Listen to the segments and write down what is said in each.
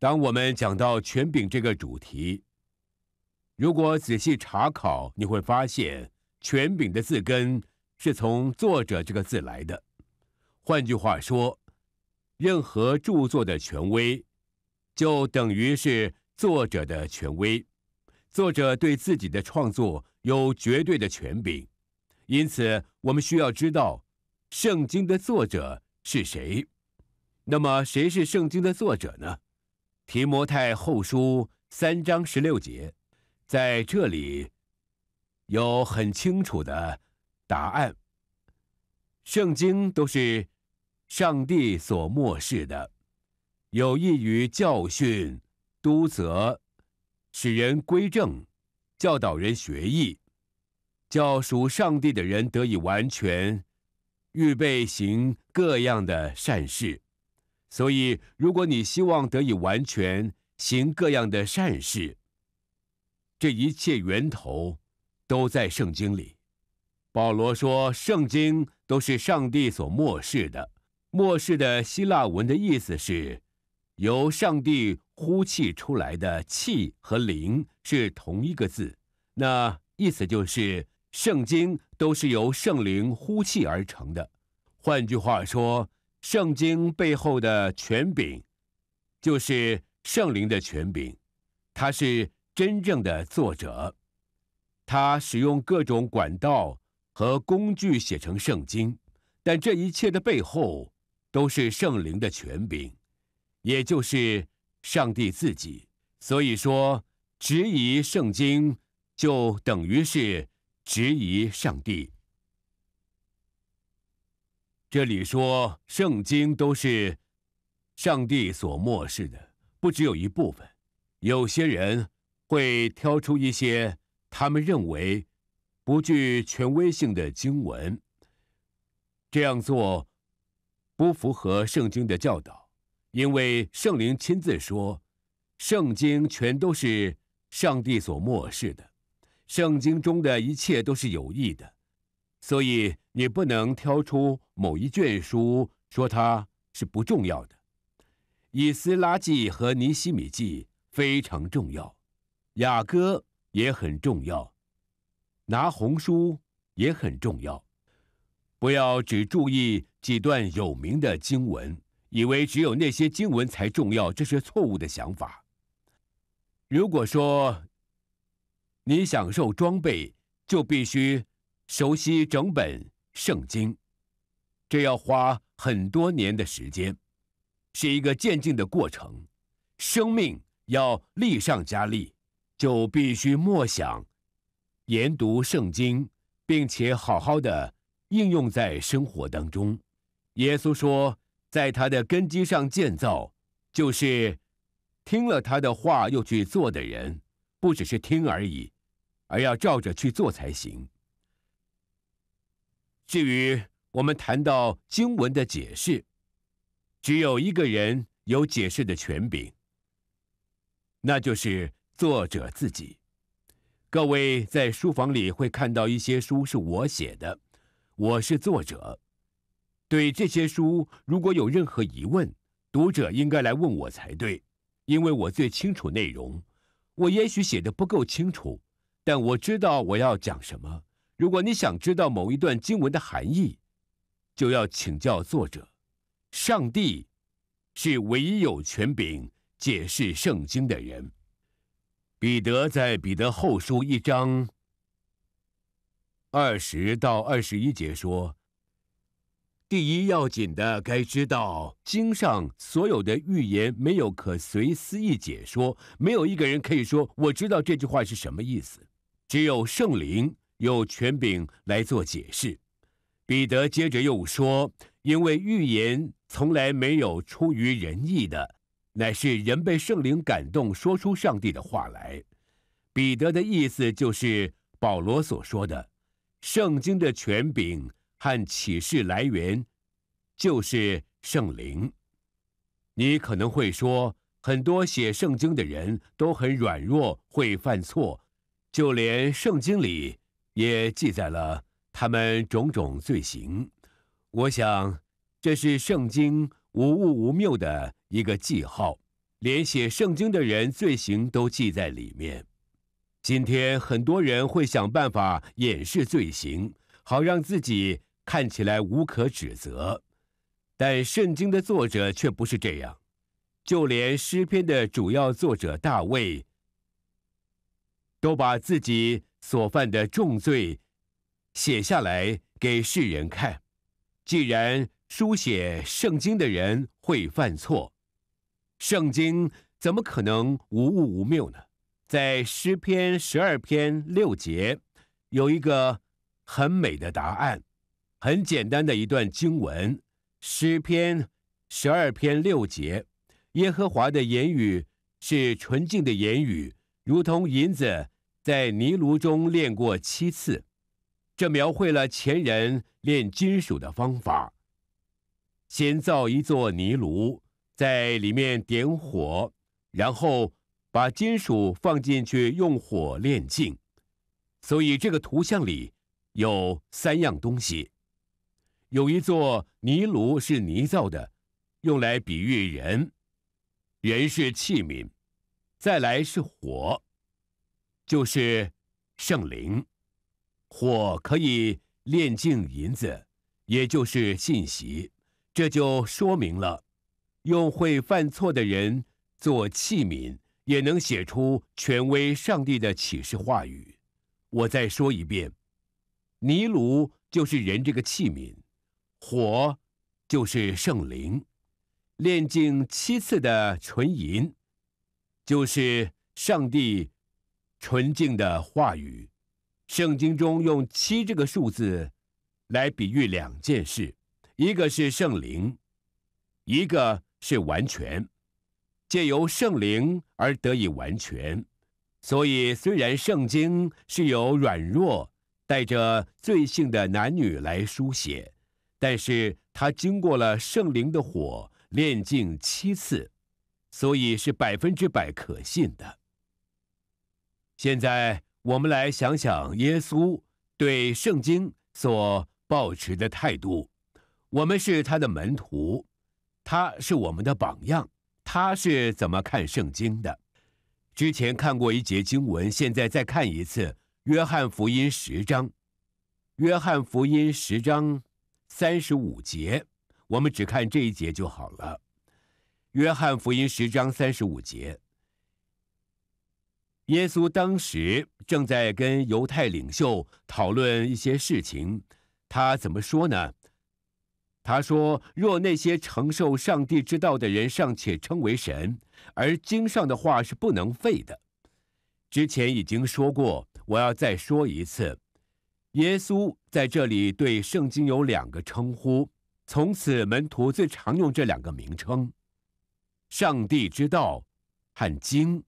当我们讲到权柄这个主题，如果仔细查考，你会发现权柄的字根是从作者这个字来的。换句话说，任何著作的权威，就等于是作者的权威。作者对自己的创作有绝对的权柄，因此我们需要知道圣经的作者是谁。那么，谁是圣经的作者呢？提摩太后书三章十六节，在这里有很清楚的答案。圣经都是上帝所漠视的，有益于教训、督责，使人归正，教导人学艺，教属上帝的人得以完全，预备行各样的善事。所以，如果你希望得以完全行各样的善事，这一切源头都在圣经里。保罗说：“圣经都是上帝所漠视的。”漠视的希腊文的意思是，由上帝呼气出来的气和灵是同一个字。那意思就是，圣经都是由圣灵呼气而成的。换句话说。圣经背后的权柄，就是圣灵的权柄，他是真正的作者，他使用各种管道和工具写成圣经，但这一切的背后都是圣灵的权柄，也就是上帝自己。所以说，质疑圣经，就等于是质疑上帝。这里说，圣经都是上帝所漠视的，不只有一部分。有些人会挑出一些他们认为不具权威性的经文。这样做不符合圣经的教导，因为圣灵亲自说，圣经全都是上帝所漠视的，圣经中的一切都是有益的。所以你不能挑出某一卷书说它是不重要的。以斯拉记和尼西米记非常重要，雅歌也很重要，拿红书也很重要。不要只注意几段有名的经文，以为只有那些经文才重要，这是错误的想法。如果说你享受装备，就必须。熟悉整本圣经，这要花很多年的时间，是一个渐进的过程。生命要立上加立，就必须默想、研读圣经，并且好好的应用在生活当中。耶稣说，在他的根基上建造，就是听了他的话又去做的人，不只是听而已，而要照着去做才行。至于我们谈到经文的解释，只有一个人有解释的权柄，那就是作者自己。各位在书房里会看到一些书是我写的，我是作者。对这些书，如果有任何疑问，读者应该来问我才对，因为我最清楚内容。我也许写的不够清楚，但我知道我要讲什么。如果你想知道某一段经文的含义，就要请教作者。上帝是唯一有权柄解释圣经的人。彼得在《彼得后书》一章二十到二十一节说：“第一要紧的，该知道经上所有的预言没有可随思意解说，没有一个人可以说我知道这句话是什么意思，只有圣灵。”有权柄来做解释。彼得接着又说：“因为预言从来没有出于人意的，乃是人被圣灵感动，说出上帝的话来。”彼得的意思就是保罗所说的，圣经的权柄和启示来源就是圣灵。你可能会说，很多写圣经的人都很软弱，会犯错，就连圣经里。也记载了他们种种罪行，我想，这是圣经无误无谬的一个记号，连写圣经的人罪行都记在里面。今天很多人会想办法掩饰罪行，好让自己看起来无可指责，但圣经的作者却不是这样，就连诗篇的主要作者大卫，都把自己。所犯的重罪，写下来给世人看。既然书写圣经的人会犯错，圣经怎么可能无误无谬呢？在诗篇十二篇六节，有一个很美的答案，很简单的一段经文：诗篇十二篇六节，耶和华的言语是纯净的言语，如同银子。在泥炉中炼过七次，这描绘了前人炼金属的方法。先造一座泥炉，在里面点火，然后把金属放进去用火炼净。所以这个图像里有三样东西：有一座泥炉是泥造的，用来比喻人；人是器皿，再来是火。就是圣灵，火可以炼净银子，也就是信息。这就说明了，用会犯错的人做器皿，也能写出权威上帝的启示话语。我再说一遍，泥炉就是人这个器皿，火就是圣灵，炼净七次的纯银，就是上帝。纯净的话语，圣经中用七这个数字来比喻两件事：一个是圣灵，一个是完全。借由圣灵而得以完全，所以虽然圣经是由软弱带着罪性的男女来书写，但是它经过了圣灵的火炼净七次，所以是百分之百可信的。现在我们来想想耶稣对圣经所保持的态度。我们是他的门徒，他是我们的榜样。他是怎么看圣经的？之前看过一节经文，现在再看一次《约翰福音》十章，《约翰福音》十章三十五节。我们只看这一节就好了，《约翰福音》十章三十五节。耶稣当时正在跟犹太领袖讨论一些事情，他怎么说呢？他说：“若那些承受上帝之道的人尚且称为神，而经上的话是不能废的。”之前已经说过，我要再说一次。耶稣在这里对圣经有两个称呼，从此门徒最常用这两个名称：上帝之道和经。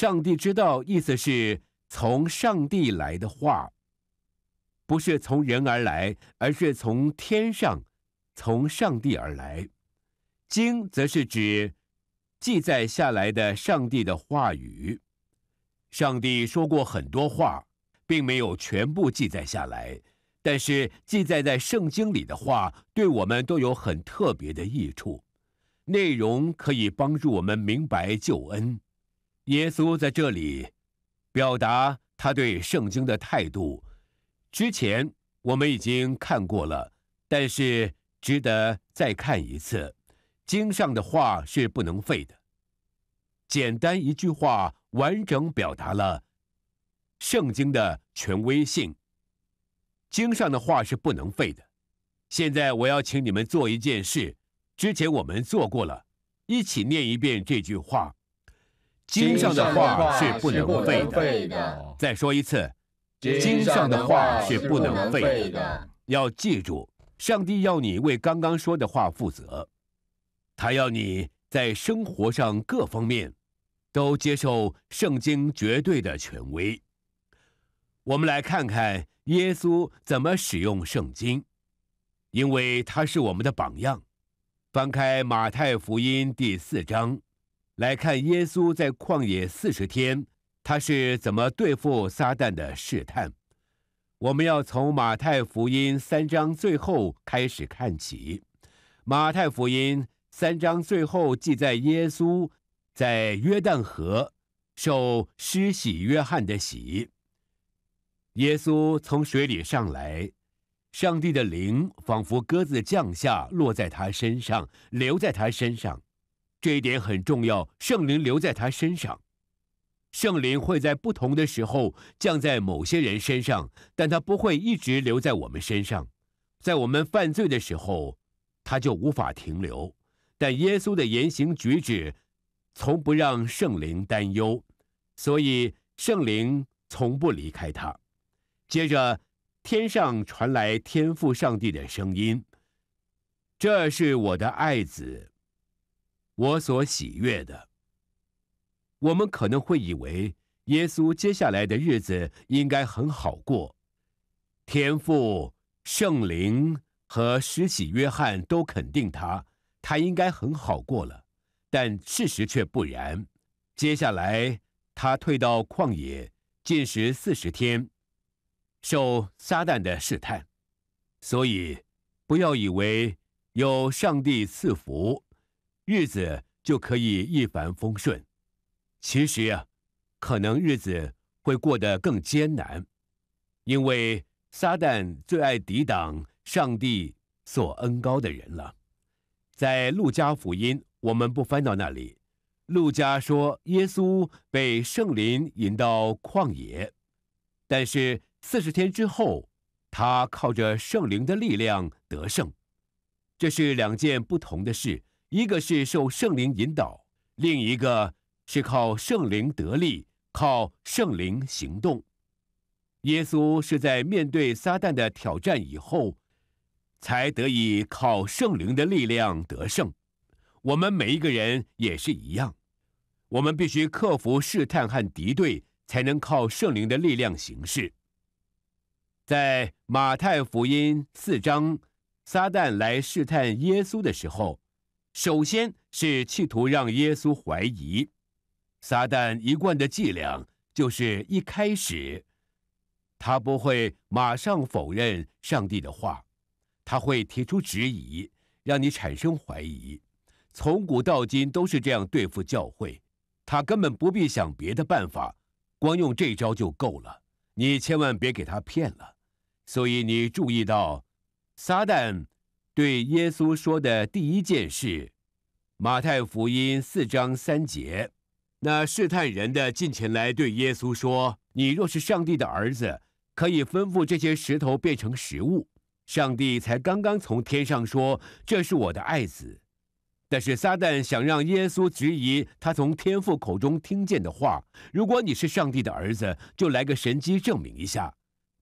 上帝之道意思是从上帝来的话，不是从人而来，而是从天上，从上帝而来。经则是指记载下来的上帝的话语。上帝说过很多话，并没有全部记载下来，但是记载在圣经里的话，对我们都有很特别的益处。内容可以帮助我们明白救恩。耶稣在这里表达他对圣经的态度。之前我们已经看过了，但是值得再看一次。经上的话是不能废的。简单一句话，完整表达了圣经的权威性。经上的话是不能废的。现在我要请你们做一件事，之前我们做过了，一起念一遍这句话。经上的话是不能废的。再说一次，经上的话是不能废的。要记住，上帝要你为刚刚说的话负责，他要你在生活上各方面都接受圣经绝对的权威。我们来看看耶稣怎么使用圣经，因为他是我们的榜样。翻开马太福音第四章。来看耶稣在旷野四十天，他是怎么对付撒旦的试探。我们要从马太福音三章最后开始看起。马太福音三章最后记载耶稣在约旦河受施洗约翰的洗。耶稣从水里上来，上帝的灵仿佛鸽子降下，落在他身上，留在他身上。这一点很重要。圣灵留在他身上，圣灵会在不同的时候降在某些人身上，但他不会一直留在我们身上。在我们犯罪的时候，他就无法停留。但耶稣的言行举止，从不让圣灵担忧，所以圣灵从不离开他。接着，天上传来天父上帝的声音：“这是我的爱子。”我所喜悦的。我们可能会以为耶稣接下来的日子应该很好过，天父、圣灵和施洗约翰都肯定他，他应该很好过了。但事实却不然。接下来他退到旷野，禁食四十天，受撒旦的试探。所以，不要以为有上帝赐福。日子就可以一帆风顺，其实啊，可能日子会过得更艰难，因为撒旦最爱抵挡上帝所恩高的人了。在路加福音，我们不翻到那里，路加说耶稣被圣灵引到旷野，但是四十天之后，他靠着圣灵的力量得胜，这是两件不同的事。一个是受圣灵引导，另一个是靠圣灵得力、靠圣灵行动。耶稣是在面对撒旦的挑战以后，才得以靠圣灵的力量得胜。我们每一个人也是一样，我们必须克服试探和敌对，才能靠圣灵的力量行事。在马太福音四章，撒旦来试探耶稣的时候。首先是企图让耶稣怀疑，撒旦一贯的伎俩就是一开始，他不会马上否认上帝的话，他会提出质疑，让你产生怀疑。从古到今都是这样对付教会，他根本不必想别的办法，光用这招就够了。你千万别给他骗了。所以你注意到，撒旦。对耶稣说的第一件事，马太福音四章三节，那试探人的进前来对耶稣说：“你若是上帝的儿子，可以吩咐这些石头变成食物。”上帝才刚刚从天上说：“这是我的爱子。”但是撒旦想让耶稣质疑他从天父口中听见的话：“如果你是上帝的儿子，就来个神机证明一下，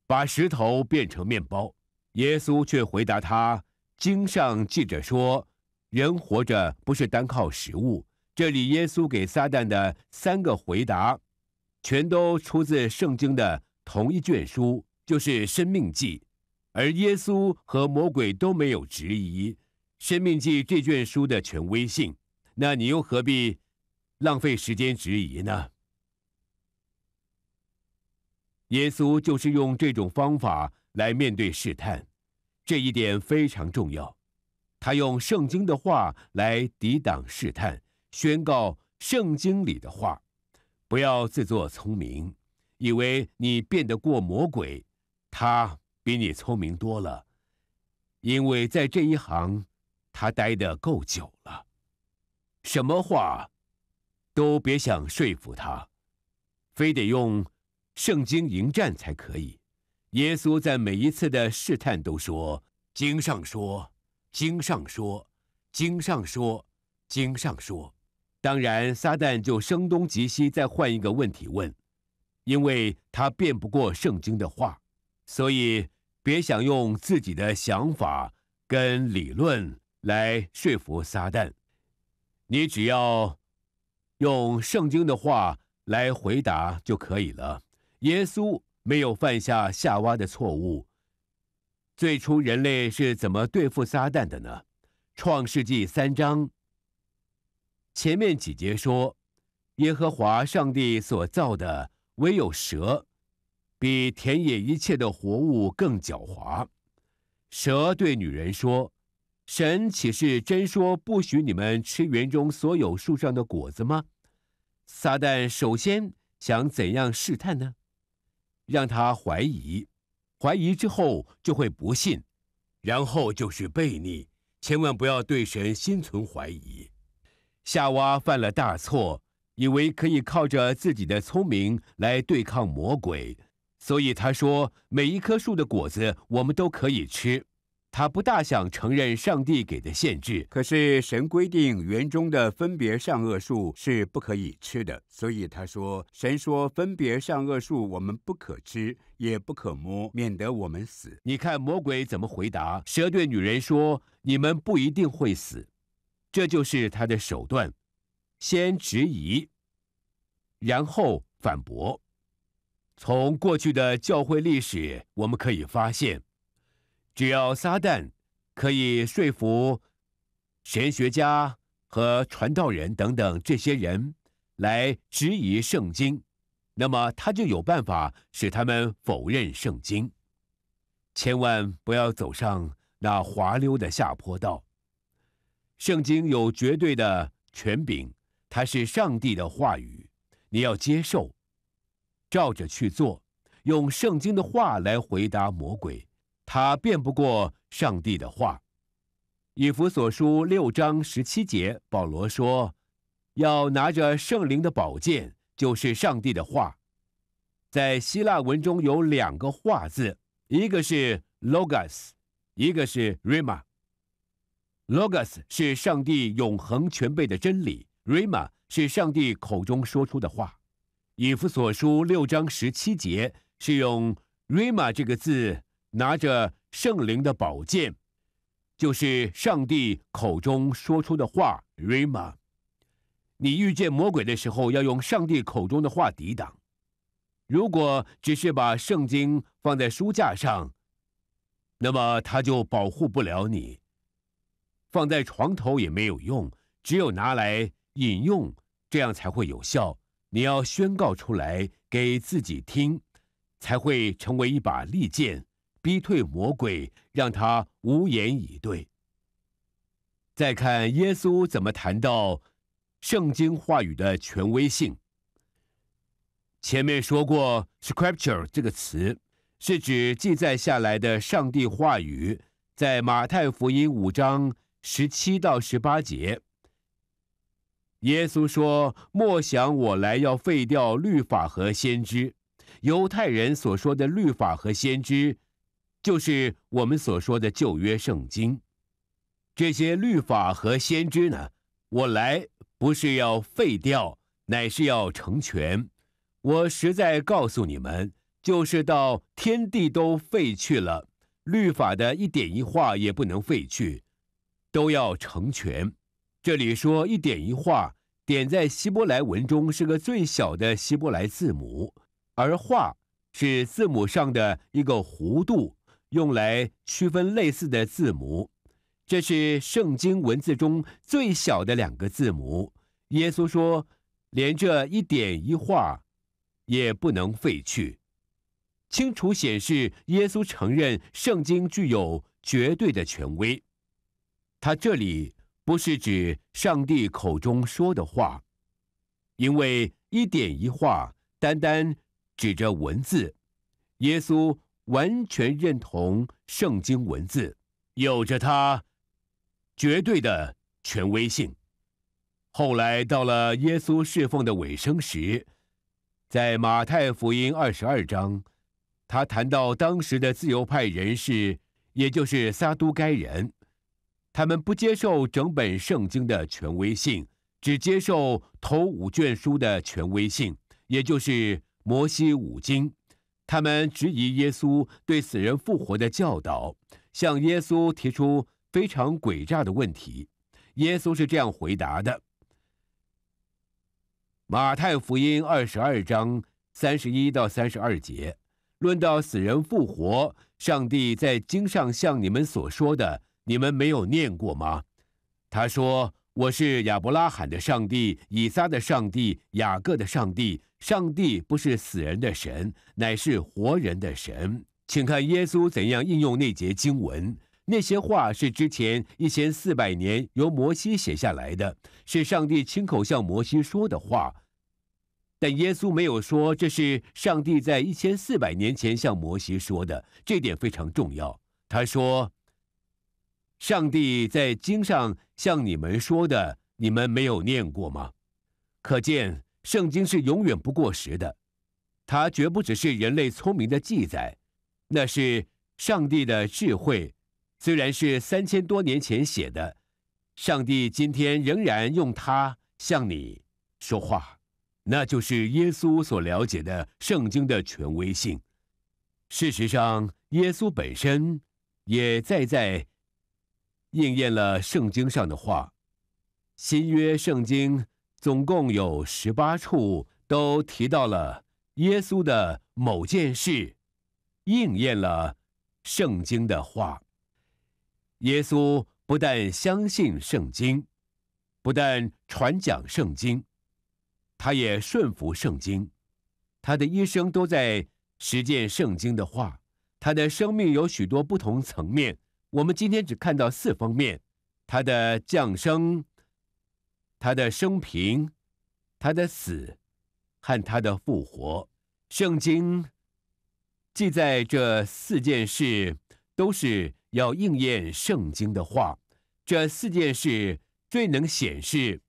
把石头变成面包。”耶稣却回答他。经上记着说，人活着不是单靠食物。这里耶稣给撒旦的三个回答，全都出自圣经的同一卷书，就是《生命记》。而耶稣和魔鬼都没有质疑《生命记》这卷书的权威性，那你又何必浪费时间质疑呢？耶稣就是用这种方法来面对试探。这一点非常重要。他用圣经的话来抵挡试探，宣告圣经里的话。不要自作聪明，以为你变得过魔鬼，他比你聪明多了，因为在这一行，他待得够久了。什么话，都别想说服他，非得用圣经迎战才可以。耶稣在每一次的试探都说：“经上说，经上说，经上说，经上说。”当然，撒旦就声东击西，再换一个问题问，因为他辩不过圣经的话，所以别想用自己的想法跟理论来说服撒旦。你只要用圣经的话来回答就可以了。耶稣。没有犯下夏娃的错误。最初人类是怎么对付撒旦的呢？创世纪三章前面几节说，耶和华上帝所造的唯有蛇，比田野一切的活物更狡猾。蛇对女人说：“神岂是真说不许你们吃园中所有树上的果子吗？”撒旦首先想怎样试探呢？让他怀疑，怀疑之后就会不信，然后就是悖逆。千万不要对神心存怀疑。夏娃犯了大错，以为可以靠着自己的聪明来对抗魔鬼，所以他说：“每一棵树的果子我们都可以吃。”他不大想承认上帝给的限制，可是神规定园中的分别善恶树是不可以吃的，所以他说：“神说分别善恶树，我们不可吃，也不可摸，免得我们死。”你看魔鬼怎么回答？蛇对女人说：“你们不一定会死，这就是他的手段，先质疑，然后反驳。”从过去的教会历史，我们可以发现。只要撒旦可以说服神学家和传道人等等这些人来质疑圣经，那么他就有办法使他们否认圣经。千万不要走上那滑溜的下坡道。圣经有绝对的权柄，它是上帝的话语，你要接受，照着去做，用圣经的话来回答魔鬼。他辩不过上帝的话，《以弗所书六章十七节》，保罗说：“要拿着圣灵的宝剑，就是上帝的话。”在希腊文中有两个“话”字，一个是 logos，一个是 r i m a logos 是上帝永恒全备的真理 r i m a 是上帝口中说出的话。《以弗所书六章十七节》是用 r i m a 这个字。拿着圣灵的宝剑，就是上帝口中说出的话。瑞玛，你遇见魔鬼的时候，要用上帝口中的话抵挡。如果只是把圣经放在书架上，那么它就保护不了你。放在床头也没有用，只有拿来引用，这样才会有效。你要宣告出来给自己听，才会成为一把利剑。逼退魔鬼，让他无言以对。再看耶稣怎么谈到圣经话语的权威性。前面说过，scripture 这个词是指记载下来的上帝话语。在马太福音五章十七到十八节，耶稣说：“莫想我来要废掉律法和先知，犹太人所说的律法和先知。”就是我们所说的旧约圣经，这些律法和先知呢，我来不是要废掉，乃是要成全。我实在告诉你们，就是到天地都废去了，律法的一点一画也不能废去，都要成全。这里说一点一画，点在希伯来文中是个最小的希伯来字母，而画是字母上的一个弧度。用来区分类似的字母，这是圣经文字中最小的两个字母。耶稣说：“连这一点一画也不能废去。”清楚显示，耶稣承认圣经具有绝对的权威。他这里不是指上帝口中说的话，因为一点一画单单指着文字。耶稣。完全认同圣经文字，有着它绝对的权威性。后来到了耶稣侍奉的尾声时，在马太福音二十二章，他谈到当时的自由派人士，也就是撒都该人，他们不接受整本圣经的权威性，只接受头五卷书的权威性，也就是摩西五经。他们质疑耶稣对死人复活的教导，向耶稣提出非常诡诈的问题。耶稣是这样回答的：马太福音二十二章三十一到三十二节，论到死人复活，上帝在经上向你们所说的，你们没有念过吗？他说。我是亚伯拉罕的上帝，以撒的上帝，雅各的上帝。上帝不是死人的神，乃是活人的神。请看耶稣怎样应用那节经文。那些话是之前一千四百年由摩西写下来的，是上帝亲口向摩西说的话。但耶稣没有说这是上帝在一千四百年前向摩西说的，这点非常重要。他说。上帝在经上向你们说的，你们没有念过吗？可见圣经是永远不过时的，它绝不只是人类聪明的记载，那是上帝的智慧。虽然是三千多年前写的，上帝今天仍然用它向你说话。那就是耶稣所了解的圣经的权威性。事实上，耶稣本身也在在。应验了圣经上的话，新约圣经总共有十八处都提到了耶稣的某件事，应验了圣经的话。耶稣不但相信圣经，不但传讲圣经，他也顺服圣经，他的一生都在实践圣经的话，他的生命有许多不同层面。我们今天只看到四方面：他的降生、他的生平、他的死和他的复活。圣经记载这四件事都是要应验圣经的话。这四件事最能显示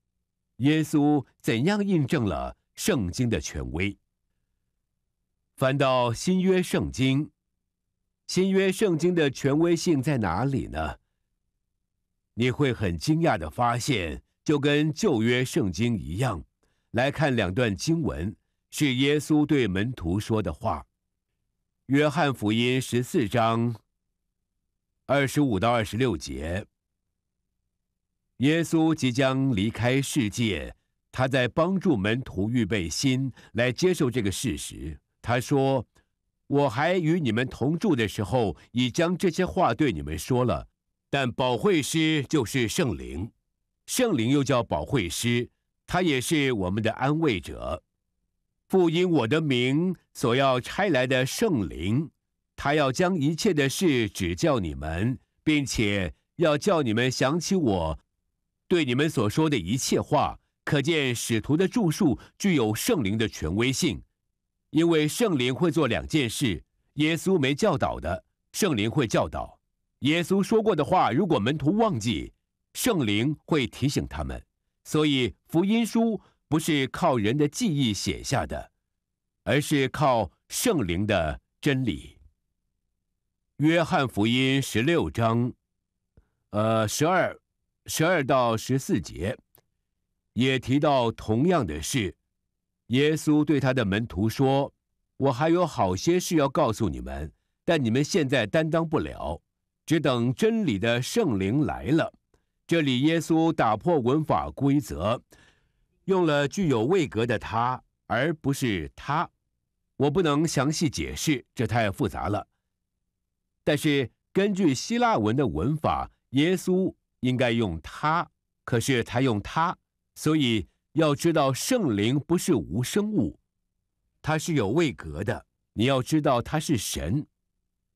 耶稣怎样印证了圣经的权威。翻到新约圣经。新约圣经的权威性在哪里呢？你会很惊讶的发现，就跟旧约圣经一样，来看两段经文，是耶稣对门徒说的话。约翰福音十四章二十五到二十六节，耶稣即将离开世界，他在帮助门徒预备心来接受这个事实。他说。我还与你们同住的时候，已将这些话对你们说了。但保惠师就是圣灵，圣灵又叫保惠师，他也是我们的安慰者。复因我的名所要差来的圣灵，他要将一切的事指教你们，并且要叫你们想起我对你们所说的一切话。可见使徒的著述具有圣灵的权威性。因为圣灵会做两件事：耶稣没教导的，圣灵会教导；耶稣说过的话，如果门徒忘记，圣灵会提醒他们。所以福音书不是靠人的记忆写下的，而是靠圣灵的真理。约翰福音十六章，呃，十二、十二到十四节，也提到同样的事。耶稣对他的门徒说：“我还有好些事要告诉你们，但你们现在担当不了，只等真理的圣灵来了。”这里，耶稣打破文法规则，用了具有位格的“他”而不是“他”。我不能详细解释，这太复杂了。但是根据希腊文的文法，耶稣应该用“他”，可是他用“他”，所以。要知道圣灵不是无生物，他是有位格的。你要知道他是神，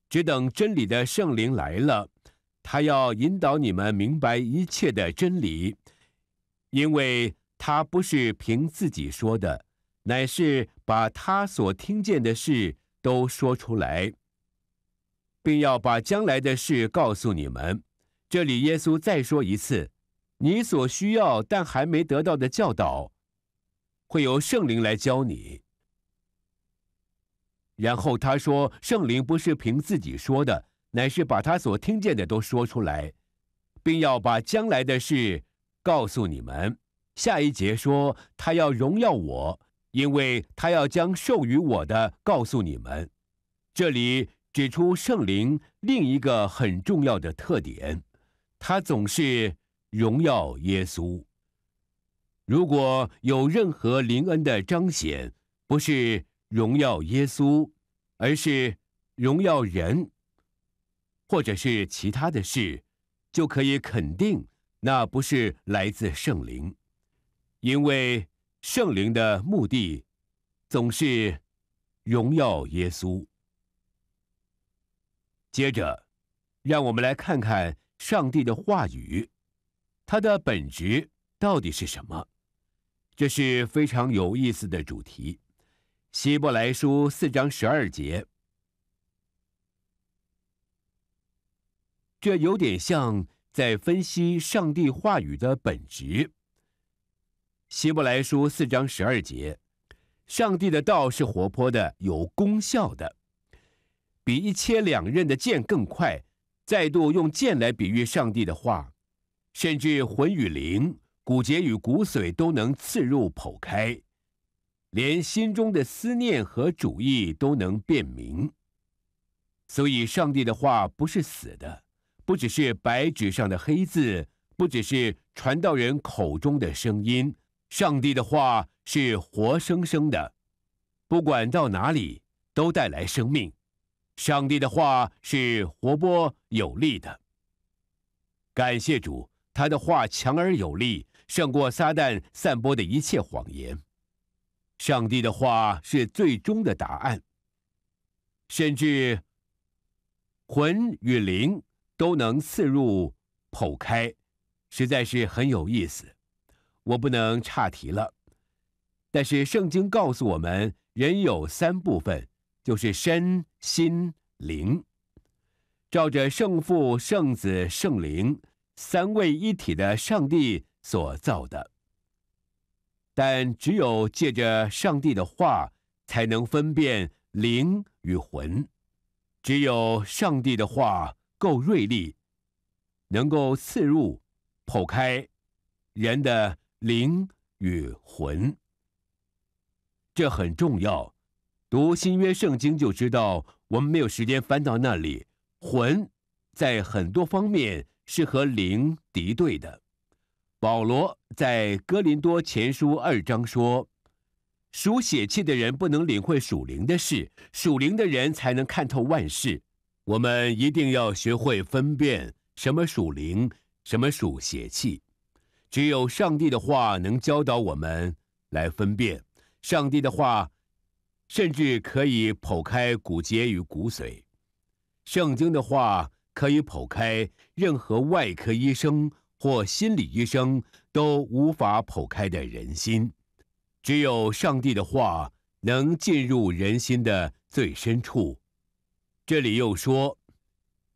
只等真理的圣灵来了，他要引导你们明白一切的真理，因为他不是凭自己说的，乃是把他所听见的事都说出来，并要把将来的事告诉你们。这里耶稣再说一次。你所需要但还没得到的教导，会由圣灵来教你。然后他说：“圣灵不是凭自己说的，乃是把他所听见的都说出来，并要把将来的事告诉你们。”下一节说：“他要荣耀我，因为他要将授予我的告诉你们。”这里指出圣灵另一个很重要的特点：他总是。荣耀耶稣。如果有任何灵恩的彰显不是荣耀耶稣，而是荣耀人，或者是其他的事，就可以肯定那不是来自圣灵，因为圣灵的目的总是荣耀耶稣。接着，让我们来看看上帝的话语。它的本质到底是什么？这是非常有意思的主题。希伯来书四章十二节，这有点像在分析上帝话语的本质。希伯来书四章十二节，上帝的道是活泼的，有功效的，比一切两刃的剑更快。再度用剑来比喻上帝的话。甚至魂与灵、骨节与骨髓都能刺入剖开，连心中的思念和主意都能辨明。所以，上帝的话不是死的，不只是白纸上的黑字，不只是传到人口中的声音。上帝的话是活生生的，不管到哪里都带来生命。上帝的话是活泼有力的。感谢主。他的话强而有力，胜过撒旦散播的一切谎言。上帝的话是最终的答案，甚至魂与灵都能刺入剖开，实在是很有意思。我不能岔题了，但是圣经告诉我们，人有三部分，就是身心灵。照着圣父、圣子、圣灵。三位一体的上帝所造的，但只有借着上帝的话，才能分辨灵与魂。只有上帝的话够锐利，能够刺入、剖开人的灵与魂。这很重要。读新约圣经就知道，我们没有时间翻到那里。魂在很多方面。是和灵敌对的。保罗在哥林多前书二章说：“属血气的人不能领会属灵的事，属灵的人才能看透万事。”我们一定要学会分辨什么属灵，什么属血气。只有上帝的话能教导我们来分辨。上帝的话，甚至可以剖开骨节与骨髓。圣经的话。可以剖开任何外科医生或心理医生都无法剖开的人心，只有上帝的话能进入人心的最深处。这里又说，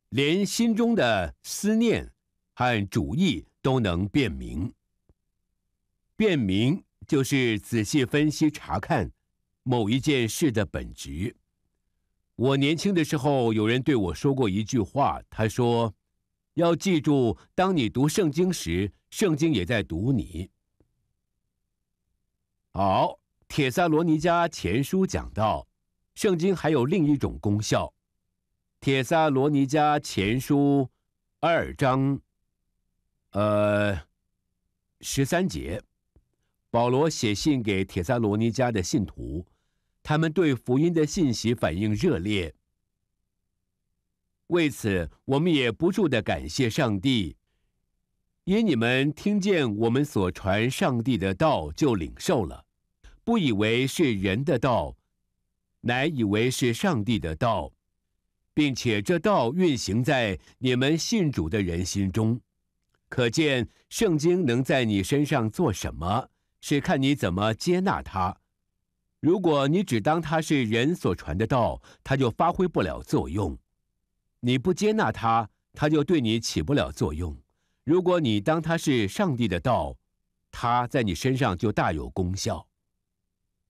连心中的思念和主意都能辨明，辨明就是仔细分析查看某一件事的本质。我年轻的时候，有人对我说过一句话。他说：“要记住，当你读圣经时，圣经也在读你。”好，《铁萨罗尼迦前书》讲到，圣经还有另一种功效，《铁萨罗尼迦前书》二章，呃，十三节，保罗写信给铁萨罗尼迦的信徒。他们对福音的信息反应热烈。为此，我们也不住地感谢上帝，因你们听见我们所传上帝的道就领受了，不以为是人的道，乃以为是上帝的道，并且这道运行在你们信主的人心中。可见圣经能在你身上做什么，是看你怎么接纳它。如果你只当它是人所传的道，它就发挥不了作用；你不接纳它，它就对你起不了作用。如果你当它是上帝的道，它在你身上就大有功效。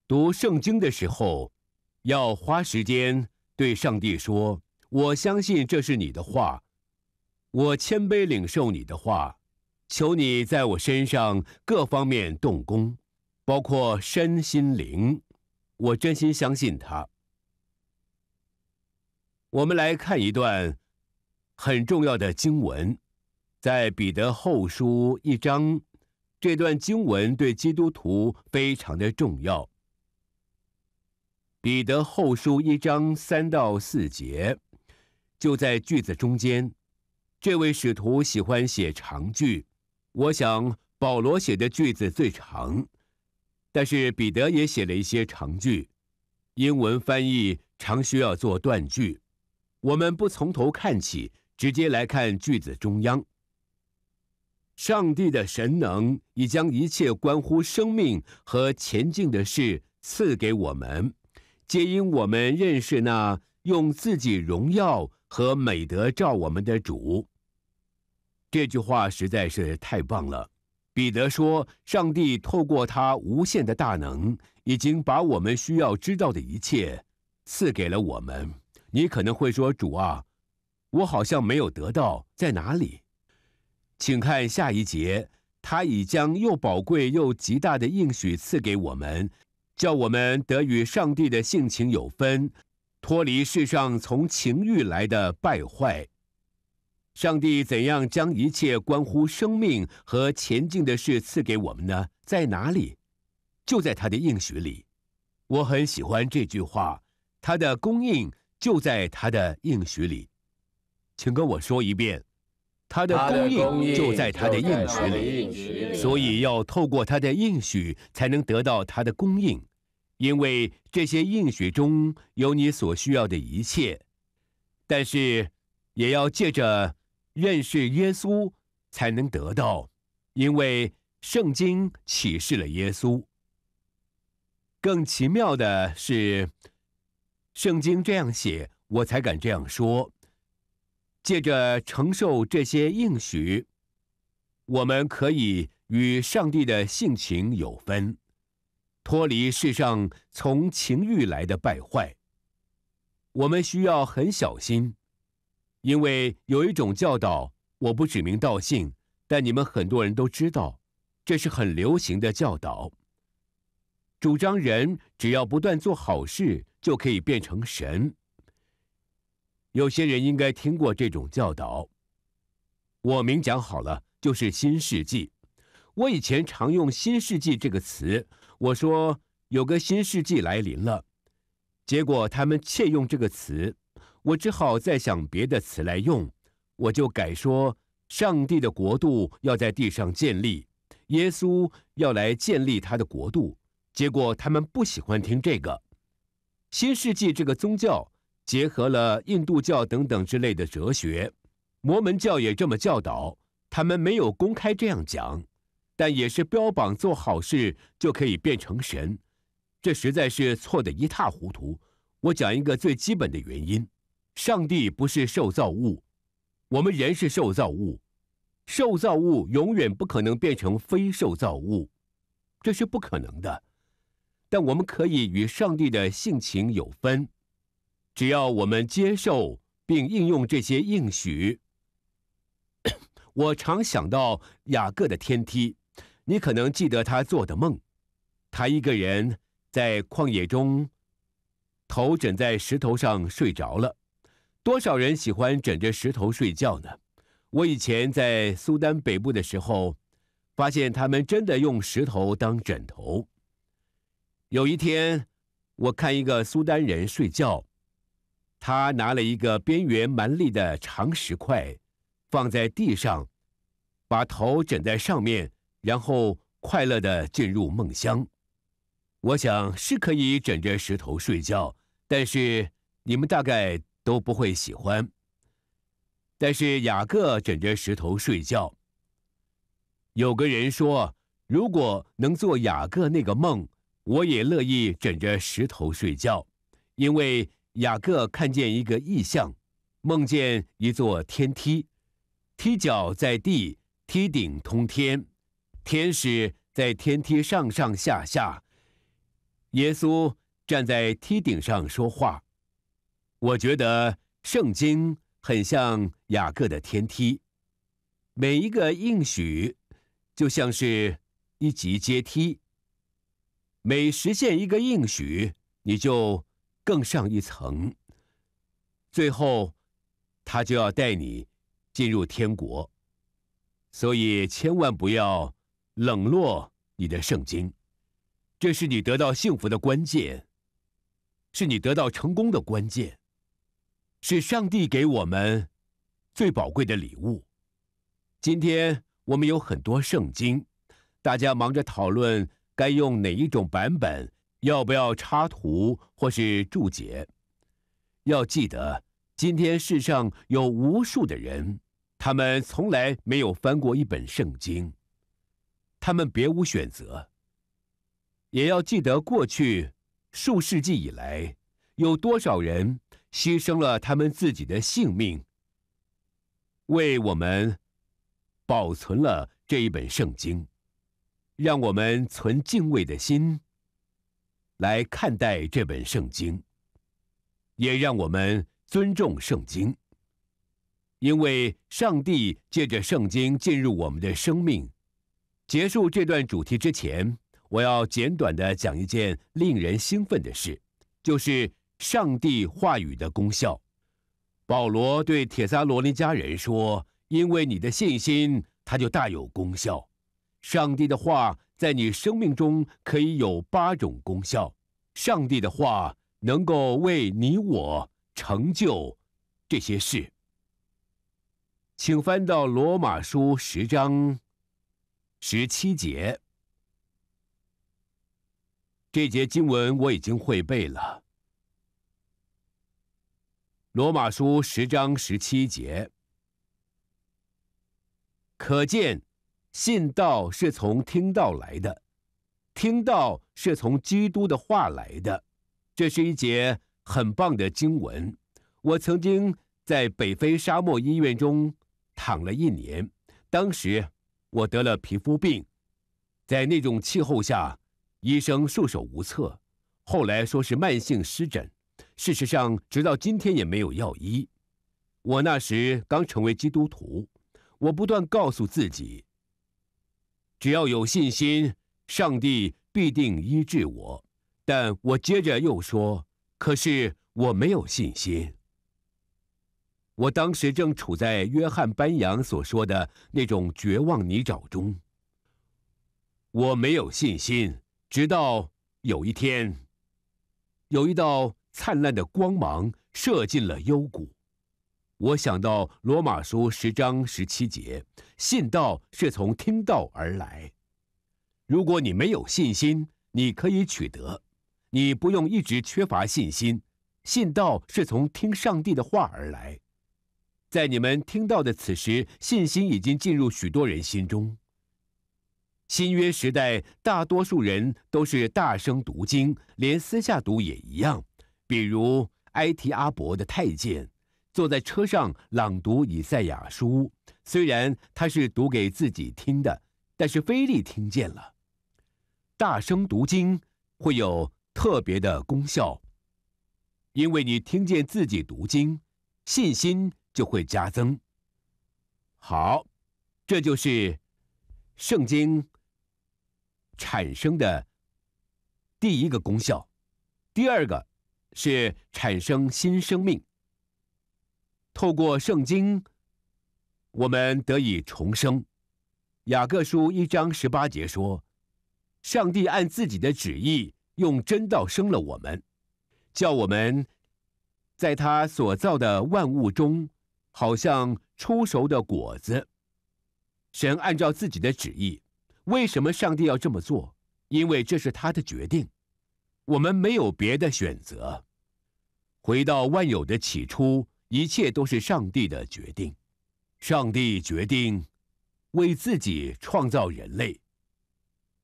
读圣经的时候，要花时间对上帝说：“我相信这是你的话，我谦卑领受你的话，求你在我身上各方面动工，包括身心灵。”我真心相信他。我们来看一段很重要的经文，在彼得后书一章，这段经文对基督徒非常的重要。彼得后书一章三到四节，就在句子中间。这位使徒喜欢写长句，我想保罗写的句子最长。但是彼得也写了一些长句，英文翻译常需要做断句。我们不从头看起，直接来看句子中央。上帝的神能已将一切关乎生命和前进的事赐给我们，皆因我们认识那用自己荣耀和美德照我们的主。这句话实在是太棒了。彼得说：“上帝透过他无限的大能，已经把我们需要知道的一切赐给了我们。”你可能会说：“主啊，我好像没有得到，在哪里？”请看下一节，他已将又宝贵又极大的应许赐给我们，叫我们得与上帝的性情有分，脱离世上从情欲来的败坏。上帝怎样将一切关乎生命和前进的事赐给我们呢？在哪里？就在他的应许里。我很喜欢这句话：他的供应就在他的应许里。请跟我说一遍：他的供应就在他的应许里。所以要透过他的应许才能得到他的供应，因为这些应许中有你所需要的一切。但是，也要借着。认识耶稣才能得到，因为圣经启示了耶稣。更奇妙的是，圣经这样写，我才敢这样说。借着承受这些应许，我们可以与上帝的性情有分，脱离世上从情欲来的败坏。我们需要很小心。因为有一种教导，我不指名道姓，但你们很多人都知道，这是很流行的教导。主张人只要不断做好事，就可以变成神。有些人应该听过这种教导。我明讲好了，就是新世纪。我以前常用“新世纪”这个词，我说有个新世纪来临了，结果他们窃用这个词。我只好再想别的词来用，我就改说上帝的国度要在地上建立，耶稣要来建立他的国度。结果他们不喜欢听这个。新世纪这个宗教结合了印度教等等之类的哲学，摩门教也这么教导。他们没有公开这样讲，但也是标榜做好事就可以变成神，这实在是错得一塌糊涂。我讲一个最基本的原因。上帝不是受造物，我们人是受造物，受造物永远不可能变成非受造物，这是不可能的。但我们可以与上帝的性情有分，只要我们接受并应用这些应许。我常想到雅各的天梯，你可能记得他做的梦，他一个人在旷野中，头枕在石头上睡着了。多少人喜欢枕着石头睡觉呢？我以前在苏丹北部的时候，发现他们真的用石头当枕头。有一天，我看一个苏丹人睡觉，他拿了一个边缘蛮力的长石块，放在地上，把头枕在上面，然后快乐地进入梦乡。我想是可以枕着石头睡觉，但是你们大概。都不会喜欢。但是雅各枕着石头睡觉。有个人说：“如果能做雅各那个梦，我也乐意枕着石头睡觉，因为雅各看见一个异象，梦见一座天梯，梯脚在地，梯顶通天，天使在天梯上上下下，耶稣站在梯顶上说话。”我觉得圣经很像雅各的天梯，每一个应许就像是一级阶梯，每实现一个应许，你就更上一层，最后他就要带你进入天国。所以千万不要冷落你的圣经，这是你得到幸福的关键，是你得到成功的关键。是上帝给我们最宝贵的礼物。今天我们有很多圣经，大家忙着讨论该用哪一种版本，要不要插图或是注解。要记得，今天世上有无数的人，他们从来没有翻过一本圣经，他们别无选择。也要记得，过去数世纪以来，有多少人。牺牲了他们自己的性命，为我们保存了这一本圣经，让我们存敬畏的心来看待这本圣经，也让我们尊重圣经，因为上帝借着圣经进入我们的生命。结束这段主题之前，我要简短的讲一件令人兴奋的事，就是。上帝话语的功效，保罗对铁撒罗尼迦人说：“因为你的信心，它就大有功效。上帝的话在你生命中可以有八种功效。上帝的话能够为你我成就这些事。”请翻到罗马书十章十七节，这节经文我已经会背了。罗马书十章十七节，可见信道是从听道来的，听到是从基督的话来的。这是一节很棒的经文。我曾经在北非沙漠医院中躺了一年，当时我得了皮肤病，在那种气候下，医生束手无策。后来说是慢性湿疹。事实上，直到今天也没有药医。我那时刚成为基督徒，我不断告诉自己：只要有信心，上帝必定医治我。但我接着又说：“可是我没有信心。”我当时正处在约翰·班扬所说的那种绝望泥沼中。我没有信心，直到有一天，有一道。灿烂的光芒射进了幽谷，我想到罗马书十章十七节：信道是从听道而来。如果你没有信心，你可以取得，你不用一直缺乏信心。信道是从听上帝的话而来，在你们听到的此时，信心已经进入许多人心中。新约时代，大多数人都是大声读经，连私下读也一样。比如埃提阿伯的太监坐在车上朗读以赛亚书，虽然他是读给自己听的，但是菲利听见了。大声读经会有特别的功效，因为你听见自己读经，信心就会加增。好，这就是圣经产生的第一个功效，第二个。是产生新生命。透过圣经，我们得以重生。雅各书一章十八节说：“上帝按自己的旨意用真道生了我们，叫我们在他所造的万物中，好像出熟的果子。”神按照自己的旨意，为什么上帝要这么做？因为这是他的决定。我们没有别的选择，回到万有的起初，一切都是上帝的决定。上帝决定为自己创造人类，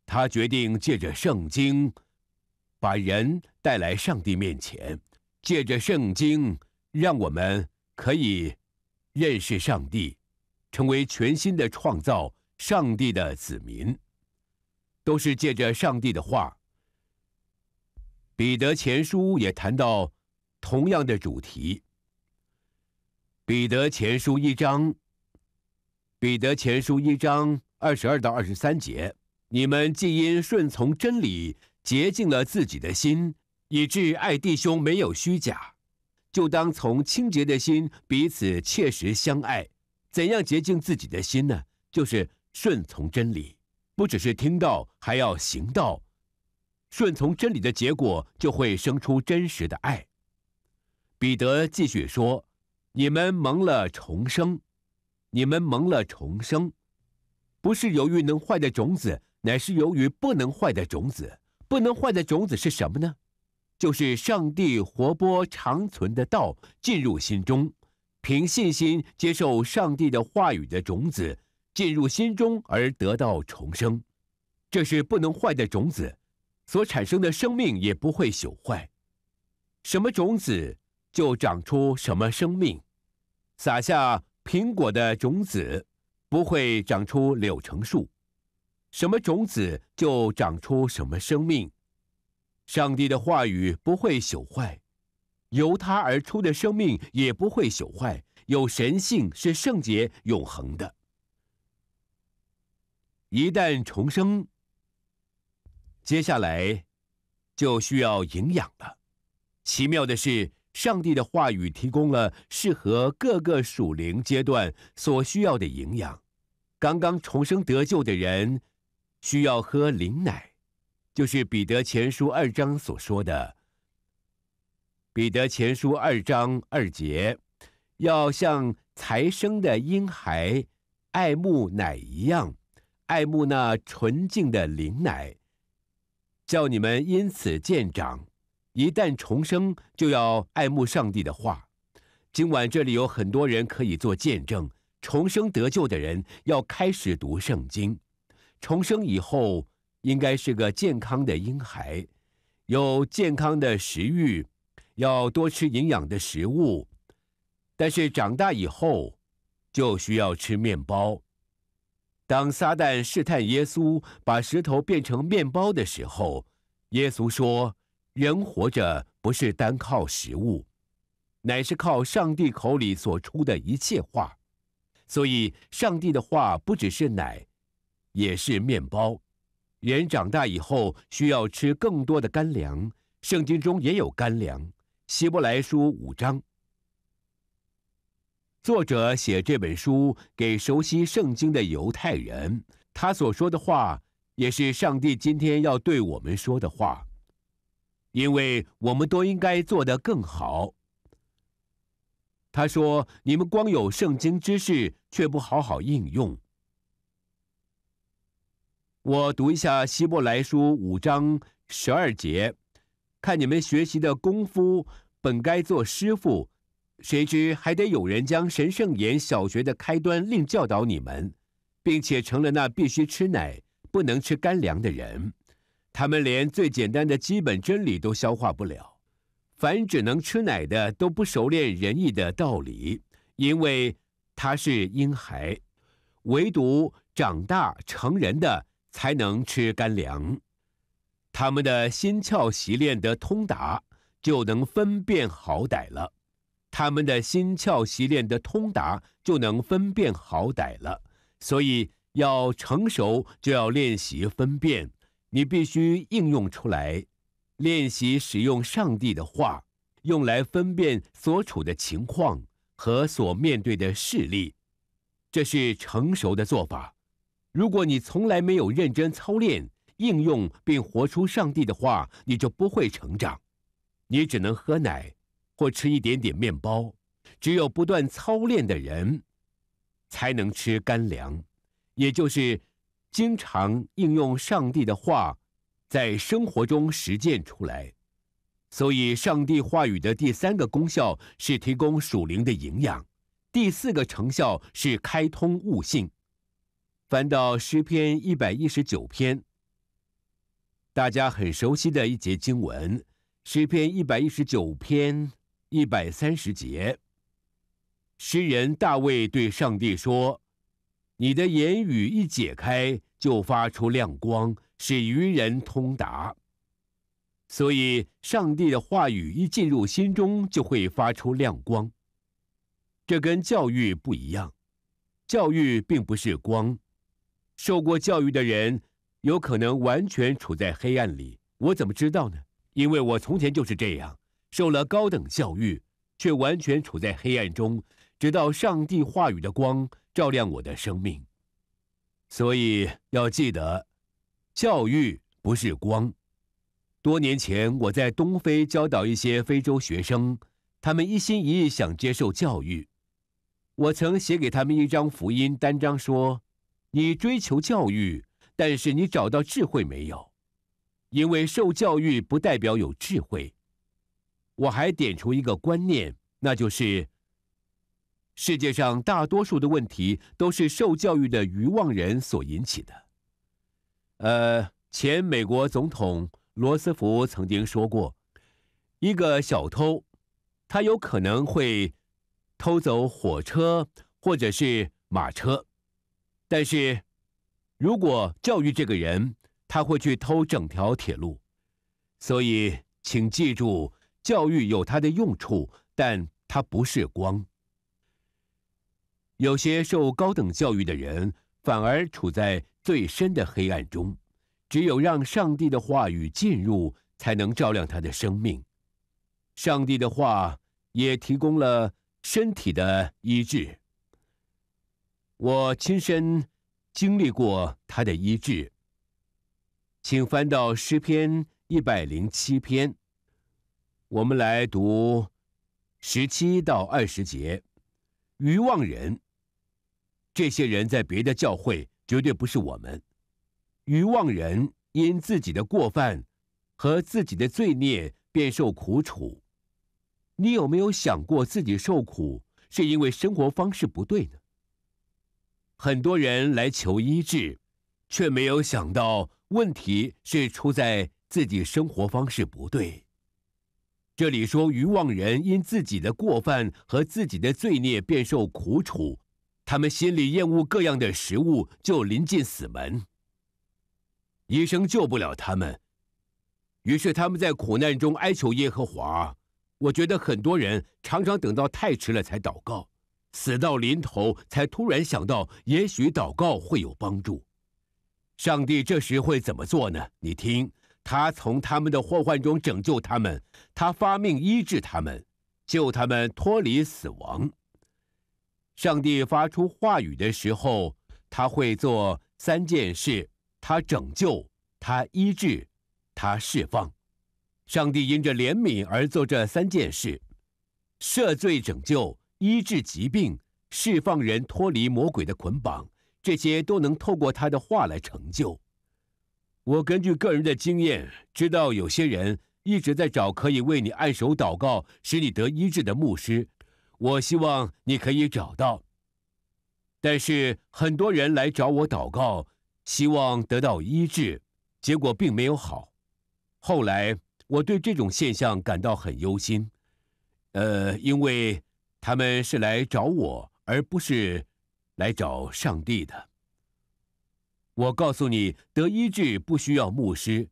他决定借着圣经把人带来上帝面前，借着圣经让我们可以认识上帝，成为全新的创造上帝的子民，都是借着上帝的话。彼得前书也谈到同样的主题。彼得前书一章。彼得前书一章二十二到二十三节：你们既因顺从真理洁净了自己的心，以致爱弟兄没有虚假，就当从清洁的心彼此切实相爱。怎样洁净自己的心呢？就是顺从真理，不只是听到，还要行道。顺从真理的结果，就会生出真实的爱。彼得继续说：“你们蒙了重生，你们蒙了重生，不是由于能坏的种子，乃是由于不能坏的种子。不能坏的种子是什么呢？就是上帝活泼长存的道进入心中，凭信心接受上帝的话语的种子进入心中而得到重生。这是不能坏的种子。”所产生的生命也不会朽坏，什么种子就长出什么生命。撒下苹果的种子，不会长出柳橙树。什么种子就长出什么生命。上帝的话语不会朽坏，由他而出的生命也不会朽坏。有神性是圣洁永恒的。一旦重生。接下来就需要营养了。奇妙的是，上帝的话语提供了适合各个属灵阶段所需要的营养。刚刚重生得救的人需要喝灵奶，就是彼得前书二章所说的。彼得前书二章二节，要像才生的婴孩爱慕奶一样，爱慕那纯净的灵奶。叫你们因此见长，一旦重生，就要爱慕上帝的话。今晚这里有很多人可以做见证。重生得救的人要开始读圣经。重生以后，应该是个健康的婴孩，有健康的食欲，要多吃营养的食物。但是长大以后，就需要吃面包。当撒旦试探耶稣把石头变成面包的时候，耶稣说：“人活着不是单靠食物，乃是靠上帝口里所出的一切话。所以，上帝的话不只是奶，也是面包。人长大以后需要吃更多的干粮。圣经中也有干粮，《希伯来书》五章。”作者写这本书给熟悉圣经的犹太人，他所说的话也是上帝今天要对我们说的话，因为我们都应该做得更好。他说：“你们光有圣经知识却不好好应用。”我读一下希伯来书五章十二节，看你们学习的功夫本该做师傅。谁知还得有人将神圣岩小学的开端另教导你们，并且成了那必须吃奶、不能吃干粮的人。他们连最简单的基本真理都消化不了。凡只能吃奶的，都不熟练仁义的道理，因为他是婴孩；唯独长大成人的才能吃干粮。他们的心窍习练得通达，就能分辨好歹了。他们的心窍习练得通达，就能分辨好歹了。所以要成熟，就要练习分辨。你必须应用出来，练习使用上帝的话，用来分辨所处的情况和所面对的事例。这是成熟的做法。如果你从来没有认真操练、应用并活出上帝的话，你就不会成长，你只能喝奶。或吃一点点面包，只有不断操练的人，才能吃干粮，也就是经常应用上帝的话，在生活中实践出来。所以，上帝话语的第三个功效是提供属灵的营养，第四个成效是开通悟性。翻到诗篇一百一十九篇，大家很熟悉的一节经文，诗篇一百一十九篇。一百三十节。诗人大卫对上帝说：“你的言语一解开，就发出亮光，使愚人通达。所以，上帝的话语一进入心中，就会发出亮光。这跟教育不一样，教育并不是光。受过教育的人，有可能完全处在黑暗里。我怎么知道呢？因为我从前就是这样。”受了高等教育，却完全处在黑暗中，直到上帝话语的光照亮我的生命。所以要记得，教育不是光。多年前我在东非教导一些非洲学生，他们一心一意想接受教育。我曾写给他们一张福音单张，说：“你追求教育，但是你找到智慧没有？因为受教育不代表有智慧。”我还点出一个观念，那就是世界上大多数的问题都是受教育的愚妄人所引起的。呃，前美国总统罗斯福曾经说过，一个小偷，他有可能会偷走火车或者是马车，但是如果教育这个人，他会去偷整条铁路。所以，请记住。教育有它的用处，但它不是光。有些受高等教育的人反而处在最深的黑暗中。只有让上帝的话语进入，才能照亮他的生命。上帝的话也提供了身体的医治。我亲身经历过他的医治。请翻到诗篇一百零七篇。我们来读十七到二十节，愚妄人。这些人在别的教会绝对不是我们。愚妄人因自己的过犯和自己的罪孽便受苦楚。你有没有想过自己受苦是因为生活方式不对呢？很多人来求医治，却没有想到问题是出在自己生活方式不对。这里说，愚妄人因自己的过犯和自己的罪孽，便受苦楚；他们心里厌恶各样的食物，就临近死门。医生救不了他们，于是他们在苦难中哀求耶和华。我觉得很多人常常等到太迟了才祷告，死到临头才突然想到，也许祷告会有帮助。上帝这时会怎么做呢？你听。他从他们的祸患中拯救他们，他发命医治他们，救他们脱离死亡。上帝发出话语的时候，他会做三件事：他拯救，他医治，他释放。上帝因着怜悯而做这三件事：赦罪、拯救、医治疾病、释放人脱离魔鬼的捆绑。这些都能透过他的话来成就。我根据个人的经验，知道有些人一直在找可以为你按手祷告、使你得医治的牧师。我希望你可以找到。但是很多人来找我祷告，希望得到医治，结果并没有好。后来我对这种现象感到很忧心，呃，因为他们是来找我，而不是来找上帝的。我告诉你，得医治不需要牧师，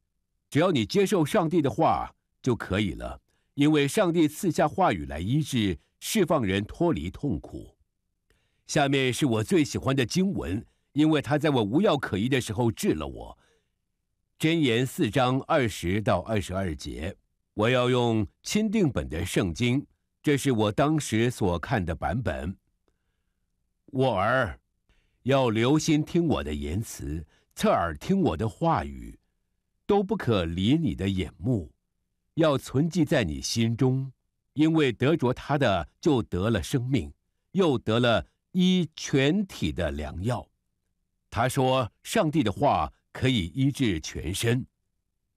只要你接受上帝的话就可以了，因为上帝赐下话语来医治，释放人脱离痛苦。下面是我最喜欢的经文，因为它在我无药可医的时候治了我，《箴言》四章二十到二十二节。我要用钦定本的圣经，这是我当时所看的版本。我儿，要留心听我的言辞，侧耳听我的话语，都不可离你的眼目，要存记在你心中，因为得着他的就得了生命，又得了医全体的良药。他说：“上帝的话可以医治全身。”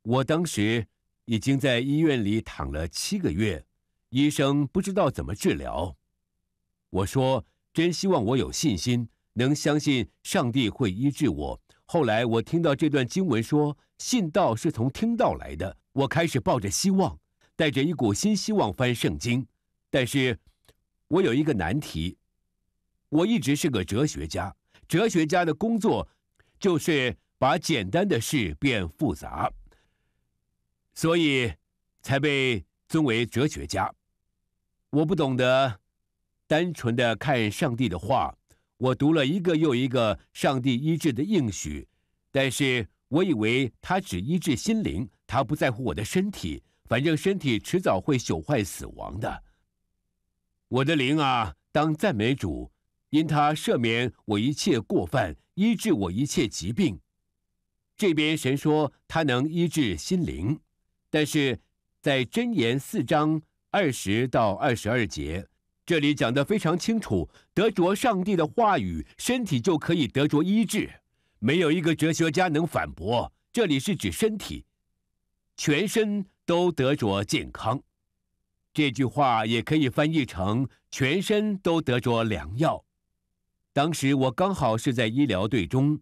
我当时已经在医院里躺了七个月，医生不知道怎么治疗。我说：“真希望我有信心。”能相信上帝会医治我。后来我听到这段经文说“信道是从听道来的”，我开始抱着希望，带着一股新希望翻圣经。但是，我有一个难题：我一直是个哲学家，哲学家的工作就是把简单的事变复杂，所以才被尊为哲学家。我不懂得单纯的看上帝的话。我读了一个又一个上帝医治的应许，但是我以为他只医治心灵，他不在乎我的身体，反正身体迟早会朽坏死亡的。我的灵啊，当赞美主，因他赦免我一切过犯，医治我一切疾病。这边神说他能医治心灵，但是在箴言四章二十到二十二节。这里讲得非常清楚，得着上帝的话语，身体就可以得着医治。没有一个哲学家能反驳。这里是指身体，全身都得着健康。这句话也可以翻译成“全身都得着良药”。当时我刚好是在医疗队中，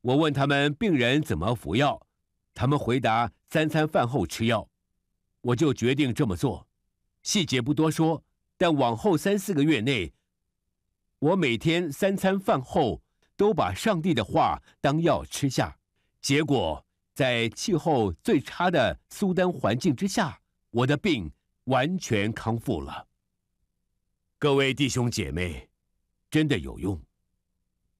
我问他们病人怎么服药，他们回答三餐饭后吃药，我就决定这么做。细节不多说。但往后三四个月内，我每天三餐饭后都把上帝的话当药吃下，结果在气候最差的苏丹环境之下，我的病完全康复了。各位弟兄姐妹，真的有用。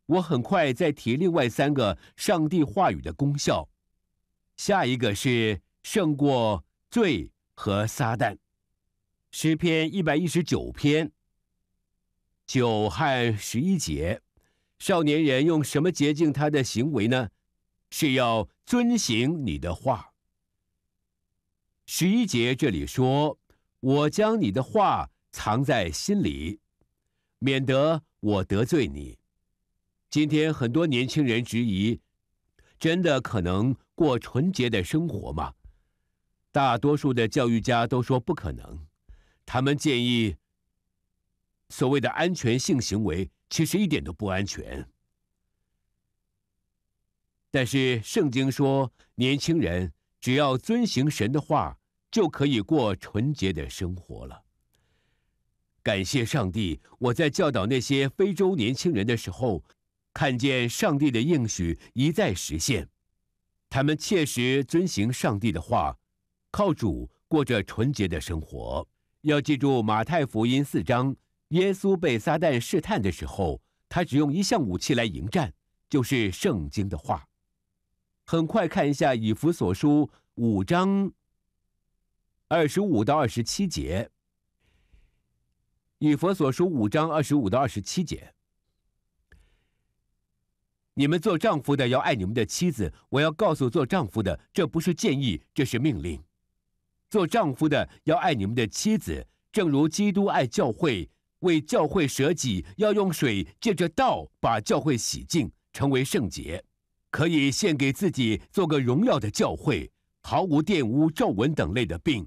我很快再提另外三个上帝话语的功效。下一个是胜过罪和撒旦。诗篇一百一十九篇，九和十一节，少年人用什么洁净他的行为呢？是要遵行你的话。十一节这里说：“我将你的话藏在心里，免得我得罪你。”今天很多年轻人质疑：“真的可能过纯洁的生活吗？”大多数的教育家都说不可能。他们建议，所谓的安全性行为其实一点都不安全。但是圣经说，年轻人只要遵行神的话，就可以过纯洁的生活了。感谢上帝，我在教导那些非洲年轻人的时候，看见上帝的应许一再实现，他们切实遵行上帝的话，靠主过着纯洁的生活。要记住，《马太福音》四章，耶稣被撒旦试探的时候，他只用一项武器来迎战，就是圣经的话。很快看一下《以弗所书》五章二十五到二十七节，《以弗所书》五章二十五到二十七节，你们做丈夫的要爱你们的妻子，我要告诉做丈夫的，这不是建议，这是命令。做丈夫的要爱你们的妻子，正如基督爱教会，为教会舍己，要用水借着道把教会洗净，成为圣洁，可以献给自己，做个荣耀的教会，毫无玷污、皱纹等类的病，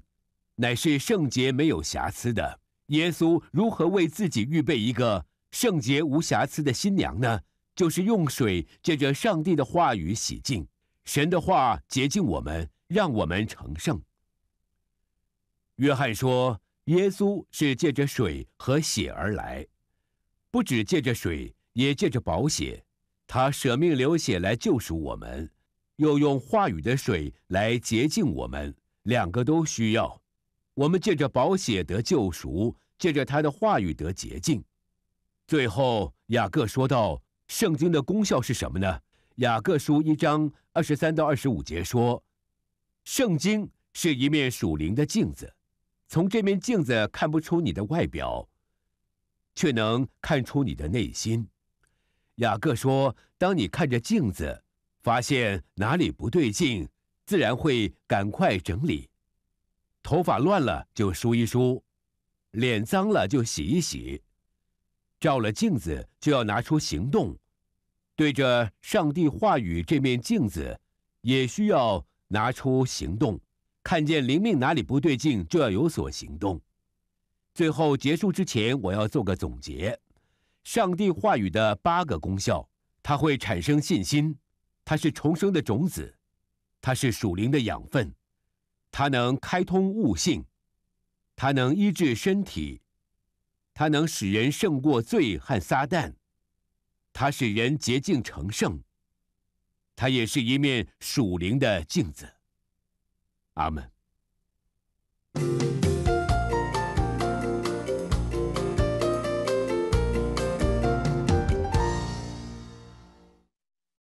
乃是圣洁、没有瑕疵的。耶稣如何为自己预备一个圣洁无瑕疵的新娘呢？就是用水借着上帝的话语洗净，神的话洁净我们，让我们成圣。约翰说：“耶稣是借着水和血而来，不只借着水，也借着宝血。他舍命流血来救赎我们，又用话语的水来洁净我们。两个都需要。我们借着宝血得救赎，借着他的话语得洁净。”最后，雅各说道：“圣经的功效是什么呢？”雅各书一章二十三到二十五节说：“圣经是一面属灵的镜子。”从这面镜子看不出你的外表，却能看出你的内心。雅各说：“当你看着镜子，发现哪里不对劲，自然会赶快整理。头发乱了就梳一梳，脸脏了就洗一洗。照了镜子就要拿出行动，对着上帝话语这面镜子，也需要拿出行动。”看见灵命哪里不对劲，就要有所行动。最后结束之前，我要做个总结：上帝话语的八个功效，它会产生信心，它是重生的种子，它是属灵的养分，它能开通悟性，它能医治身体，它能使人胜过罪和撒旦，它使人洁净成圣，它也是一面属灵的镜子。Amen.